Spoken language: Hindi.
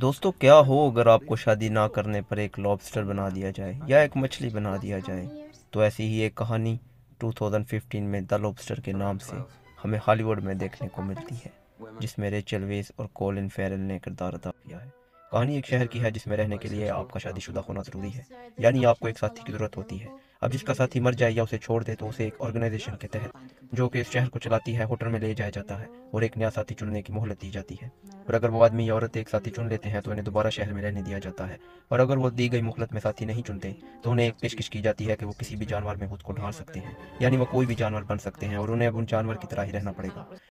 दोस्तों क्या हो अगर आपको शादी ना करने पर एक लॉबस्टर बना दिया जाए या एक मछली बना दिया जाए तो ऐसी ही एक कहानी 2015 में द लॉबस्टर के नाम से हमें हॉलीवुड में देखने को मिलती है जिसमें रेचल वेस और कोलिन फेरल ने किरदार अदा किया है कहानी एक शहर की है जिसमें रहने के लिए आपका शादीशुदा होना ज़रूरी है यानी आपको एक साथी की ज़रूरत होती है अब जिसका साथी मर जाए या उसे छोड़ दे तो उसे एक ऑर्गेनाइजेशन के तहत जो कि इस शहर को चलाती है होटल में ले जाया जाता है और एक नया साथी चुनने की मोहलत दी जाती है और अगर वो आदमी या औरत एक साथी चुन लेते हैं तो उन्हें दोबारा शहर में रहने दिया जाता है और अगर वो दी गई मोहलत में साथी नहीं चुनते तो उन्हें एक पेशकश की जाती है कि वो किसी भी जानवर में खुद को ढाल सकते हैं यानी वो कोई भी जानवर बन सकते हैं और उन्हें अब उन जानवर की तरह ही रहना पड़ेगा